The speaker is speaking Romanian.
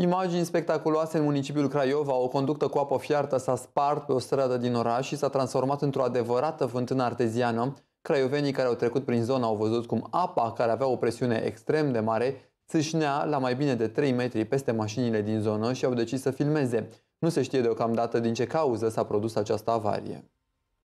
Imagini spectaculoase în municipiul Craiova, o conductă cu apă fiartă s-a spart pe o stradă din oraș și s-a transformat într-o adevărată fântână arteziană. Craiovenii care au trecut prin zonă au văzut cum apa, care avea o presiune extrem de mare, țâșnea la mai bine de 3 metri peste mașinile din zonă și au decis să filmeze. Nu se știe deocamdată din ce cauză s-a produs această avarie.